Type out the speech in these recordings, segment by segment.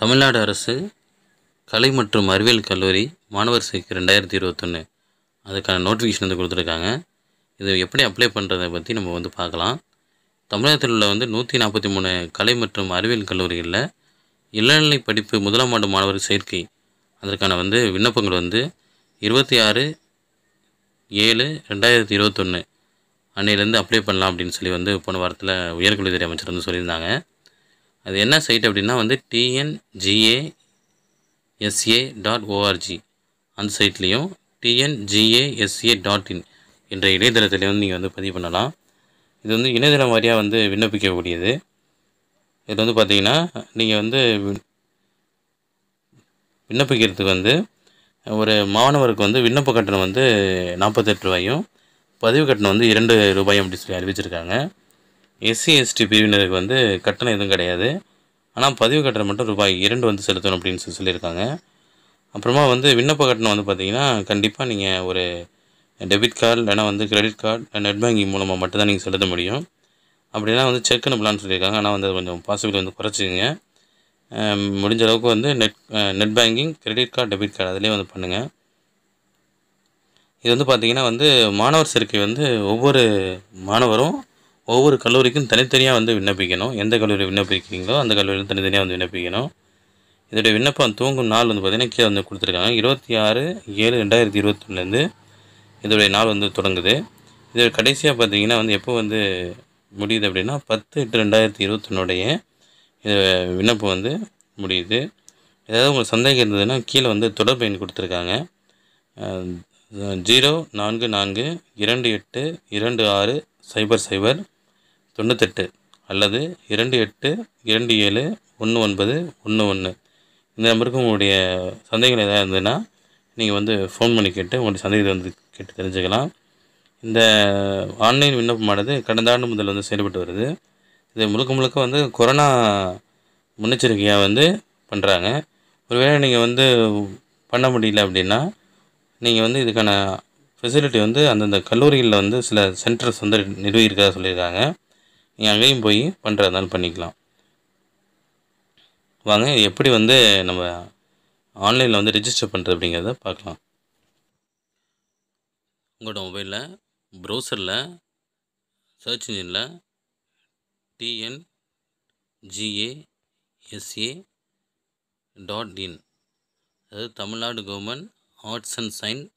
தமிழ்நாடு அரசு கலை மற்றும் அறிவியல் கல்லூரி மாணவர் சேர்க்கை ரெண்டாயிரத்தி இருபத்தொன்று அதுக்கான நோட்டிஃபிகேஷன் வந்து கொடுத்துருக்காங்க இது எப்படி அப்ளை பண்ணுறதை பற்றி நம்ம வந்து பார்க்கலாம் தமிழகத்தில் உள்ள வந்து நூற்றி நாற்பத்தி மூணு கலை மற்றும் அறிவியல் கல்லூரிகளில் இளநிலை படிப்பு முதலாம் ஆண்டு மாணவர் சேர்க்கை அதற்கான வந்து விண்ணப்பங்கள் வந்து இருபத்தி ஆறு ஏழு ரெண்டாயிரத்தி இருபத்தொன்று அன்னையிலேருந்து அப்ளை பண்ணலாம் அப்படின்னு சொல்லி வந்து போன வாரத்தில் உயர்கல்வித்துறை அமைச்சர் வந்து சொல்லியிருந்தாங்க அது என்ன சைட் அப்படின்னா வந்து டிஎன்ஜிஏ எஸ்ஏ டாட் ஓஆர்ஜி அந்த சைட்லேயும் டிஎன்ஜிஏஎஸ்ஏ டாட் இன் என்ற இணையதளத்தில் வந்து நீங்கள் வந்து பதிவு பண்ணலாம் இது வந்து இணையதளம் வாரியாக வந்து விண்ணப்பிக்கக்கூடியது இதில் வந்து பார்த்திங்கன்னா நீங்கள் வந்து விண்ணப்பிக்கிறதுக்கு வந்து ஒரு மாணவருக்கு வந்து விண்ணப்ப கட்டணம் வந்து நாற்பத்தெட்டு ரூபாயும் பதிவு கட்டணம் வந்து இரண்டு ரூபாயும் அப்படின்னு சொல்லி அறிவிச்சிருக்காங்க எஸ்சி எஸ்டி பிரிவினருக்கு வந்து கட்டணம் எதுவும் கிடையாது ஆனால் பதிவு கட்டணம் மட்டும் ரூபாய் இரண்டு வந்து செலுத்தணும் அப்படின்னு சொல்லி சொல்லியிருக்காங்க அப்புறமா வந்து விண்ணப்ப கட்டணம் வந்து பார்த்திங்கன்னா கண்டிப்பாக நீங்கள் ஒரு டெபிட் கார்டு இல்லைனா வந்து கிரெடிட் கார்டு நெட் பேங்கிங் மூலமாக மட்டும்தான் நீங்கள் செலுத்த முடியும் அப்படின்னா வந்து செக் அனுப்பலான்னு சொல்லியிருக்காங்க ஆனால் வந்து கொஞ்சம் பாசிபிள் வந்து குறைச்சிக்கங்க முடிஞ்ச அளவுக்கு வந்து net net banking credit card debit card அதிலே வந்து பண்ணுங்கள் இது வந்து பார்த்திங்கன்னா வந்து மாணவர் சேர்க்கை வந்து ஒவ்வொரு மாணவரும் ஒவ்வொரு கல்லூரிக்கும் தனித்தனியாக வந்து விண்ணப்பிக்கணும் எந்த கல்லூரி விண்ணப்பிக்கிறீங்களோ அந்த கல்லூரியில் தனித்தனியாக வந்து விண்ணப்பிக்கணும் இதோடைய விண்ணப்பம் தூங்கும் நாள் வந்து பார்த்திங்கன்னா கீழே வந்து கொடுத்துருக்காங்க இருபத்தி ஆறு ஏழு ரெண்டாயிரத்தி இருபத்தொன்னுலேருந்து இதோடைய நாள் வந்து தொடங்குது இதோட கடைசியாக பார்த்தீங்கன்னா வந்து எப்போ வந்து முடியுது அப்படின்னா பத்து எட்டு ரெண்டாயிரத்தி இருபத்தொன்னுடைய இது விண்ணப்பம் வந்து முடியுது ஏதாவது உங்களுக்கு சந்தேகம் இருந்ததுன்னா கீழே வந்து தொடர்பு எண் கொடுத்துருக்காங்க ஜீரோ நான்கு நான்கு இரண்டு எட்டு இரண்டு ஆறு சைபர் சைபர் தொண்ணூத்தெட்டு அல்லது இரண்டு எட்டு இரண்டு ஏழு ஒன்று ஒன்பது ஒன்று ஒன்று இந்த நம்பருக்கு உங்களுடைய சந்தேகங்கள் எதாவது இருந்ததுன்னா நீங்கள் வந்து ஃபோன் பண்ணி கேட்டு உங்களுடைய சந்தேகத்தை வந்து கேட்டு தெரிஞ்சுக்கலாம் இந்த ஆன்லைன் விண்ணப்பமானது கடந்த ஆண்டு முதல் வந்து செயல்பட்டு வருது இது முழுக்க முழுக்க வந்து கொரோனா முன்னெச்சரிக்கையாக வந்து பண்ணுறாங்க ஒருவேளை நீங்கள் வந்து பண்ண முடியல அப்படின்னா நீங்கள் வந்து இதுக்கான ஃபெசிலிட்டி வந்து அந்தந்த கல்லூரிகளில் வந்து சில சென்டர்ஸ் வந்து நிர்வகிக்கிறதா சொல்லியிருக்காங்க நீங்கள் அங்கேயும் போய் பண்ணுறதுனாலும் பண்ணிக்கலாம் வாங்க எப்படி வந்து நம்ம ஆன்லைனில் வந்து ரிஜிஸ்டர் பண்ணுறது அப்படிங்கிறத பார்க்கலாம் உங்களோட மொபைலில் ப்ரௌசரில் சர்ச் இன்ஜினில் டிஎன் ஜிஏஎஸ்ஏ டாட் இன் அதாவது Tamil Nadu government arts and science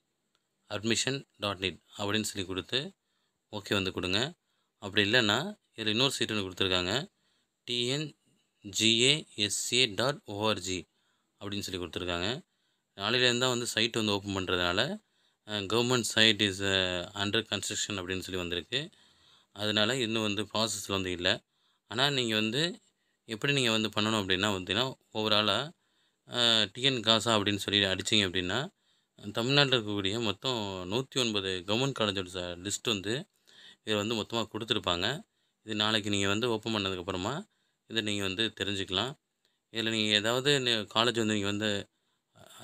admission dot net அப்படின்னு சொல்லி கொடுத்து ஓகே வந்து கொடுங்க அப்படி இல்லைன்னா இதில் இன்னொரு சீட் ஒன்று கொடுத்துருக்காங்க டிஎன்ஜிஏஎஸ்ஏ டாட் ஓஆர்ஜி அப்படின்னு சொல்லி கொடுத்துருக்காங்க நாளையிலேருந்து தான் வந்து சைட் வந்து ஓப்பன் பண்ணுறதுனால government site is under construction அப்படின்னு சொல்லி வந்திருக்கு அதனால் இன்னும் வந்து ப்ராசஸில் வந்து இல்லை ஆனால் நீங்கள் வந்து எப்படி நீங்கள் வந்து பண்ணணும் அப்படின்னா பார்த்தீங்கன்னா ஓவராலாக டிஎன் காசா அப்படின்னு சொல்லி அடிச்சிங்க அப்படின்னா தமிழ்நாட்டில் இருக்கக்கூடிய மொத்தம் நூற்றி ஒன்பது கவர்மெண்ட் காலேஜோட லிஸ்ட் வந்து இதில் வந்து மொத்தமாக கொடுத்துருப்பாங்க இது நாளைக்கு நீங்கள் வந்து ஓப்பன் பண்ணதுக்கப்புறமா இதை நீங்கள் வந்து தெரிஞ்சுக்கலாம் இதில் நீங்கள் ஏதாவது காலேஜ் வந்து நீங்கள் வந்து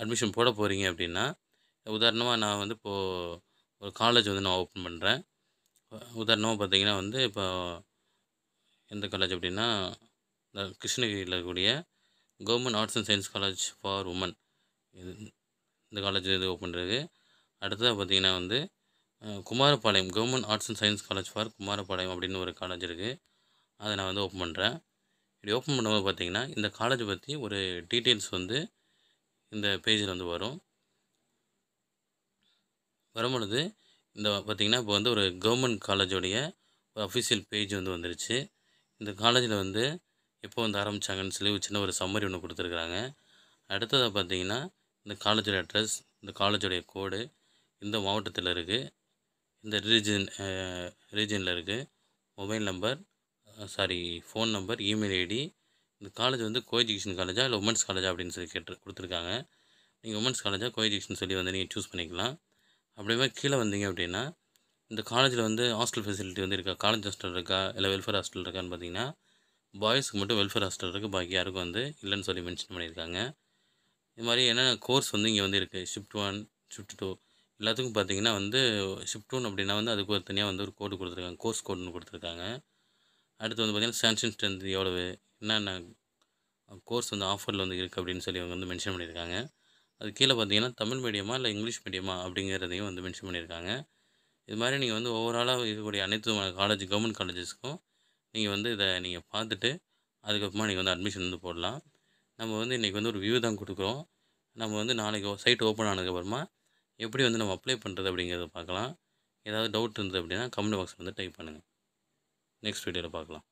அட்மிஷன் போட போகிறீங்க அப்படின்னா உதாரணமாக நான் வந்து இப்போது ஒரு காலேஜ் வந்து நான் ஓப்பன் பண்ணுறேன் உதாரணமாக பார்த்தீங்கன்னா வந்து இப்போ எந்த காலேஜ் அப்படின்னா கிருஷ்ணகிரியில் இருக்கக்கூடிய government arts and science college for women இது இந்த காலேஜ் இது ஓப்பன் இருக்குது அடுத்ததாக பார்த்தீங்கன்னா வந்து Kumarapalayam government arts and science college for Kumarapalayam அப்படின்னு ஒரு காலேஜ் இருக்குது அதை நான் வந்து ஓப்பன் பண்ணுறேன் இப்படி ஓப்பன் பண்ணும்போது பார்த்திங்கன்னா இந்த காலேஜ் பற்றி ஒரு டீட்டெயில்ஸ் வந்து இந்த பேஜில் வந்து வரும் வரும்பொழுது இந்த பார்த்திங்கன்னா இப்போ வந்து ஒரு கவர்மெண்ட் காலேஜோடைய ஒரு அஃபிஷியல் பேஜ் வந்து வந்துருச்சு இந்த காலேஜில் வந்து எப்போ வந்து ஆரம்பித்தாங்கன்னு சொல்லி ஒரு சின்ன ஒரு சம்மரி ஒன்று கொடுத்துருக்குறாங்க அடுத்ததாக பார்த்திங்கன்னா இந்த காலேஜோடைய அட்ரஸ் இந்த காலேஜோடைய கோடு இந்த மாவட்டத்தில் இருக்குது இந்த ரீஜன் ரீஜனில் இருக்குது mobile number sorry phone number email ID இந்த காலேஜ் வந்து கோ எஜுகேஷன் காலேஜா இல்லை உமன்ஸ் காலேஜா அப்படின்னு சொல்லி கேட்டு கொடுத்துருக்காங்க நீங்கள் உமன்ஸ் காலேஜாக கோ எஜுகேஷன் சொல்லி வந்து நீங்கள் சூஸ் பண்ணிக்கலாம் அப்படியே கீழே வந்தீங்க அப்படின்னா இந்த காலேஜில் வந்து ஹாஸ்டல் ஃபெசிலிட்டி வந்து இருக்கா காலேஜ் ஹாஸ்டல் இருக்கா இல்லை வெல்ஃபேர் ஹாஸ்டல் இருக்கான்னு பார்த்தீங்கன்னா பாய்ஸ்க்கு மட்டும் வெல்ஃபேர் ஹாஸ்டல் இருக்குது பாக்கி யாருக்கும் வந்து இல்லைன்னு சொல்லி மென்ஷன் பண்ணியிருக்காங்க இது மாதிரி என்னென்ன கோர்ஸ் வந்து இங்கே வந்து இருக்குது ஷிஃப்ட் ஒன் ஷிஃப்ட் டூ எல்லாத்துக்கும் பார்த்தீங்கன்னா வந்து ஷிஃப்ட் ஒன் அப்படின்னா வந்து அதுக்கு ஒரு தனியாக வந்து ஒரு கோடு கொடுத்துருக்காங்க கோர்ஸ் கோடுன்னு கொடுத்துருக்காங்க அடுத்து வந்து பார்த்தீங்கன்னா சான்சன் ஸ்ட்ரென்த் எவ்வளவு என்னென்ன கோர்ஸ் வந்து ஆஃபரில் வந்து இருக்குது அப்படின்னு சொல்லி அவங்க வந்து மென்ஷன் பண்ணியிருக்காங்க அது கீழே பார்த்தீங்கன்னா தமிழ் மீடியமா இல்லை இங்கிலீஷ் மீடியமா அப்படிங்கிறதையும் வந்து மென்ஷன் பண்ணியிருக்காங்க இது மாதிரி நீங்கள் வந்து ஓவராலாக இருக்கக்கூடிய அனைத்து காலேஜ் கவர்மெண்ட் காலேஜஸ்க்கும் நீங்கள் வந்து இதை நீங்கள் பார்த்துட்டு அதுக்கப்புறமா நீங்கள் வந்து அட்மிஷன் வந்து போடலாம் நம்ம வந்து இன்றைக்கி வந்து ஒரு வியூ தான் கொடுக்குறோம் நம்ம வந்து நாளைக்கு சைட் ஓப்பன் ஆனதுக்கப்புறமா எப்படி வந்து நம்ம அப்ளை பண்ணுறது அப்படிங்கிறத பார்க்கலாம் ஏதாவது டவுட் இருந்தது அப்படின்னா கமெண்ட் பாக்ஸ் வந்து டைப் பண்ணுங்கள் நெக்ஸ்ட் வீடியோவில் பார்க்கலாம்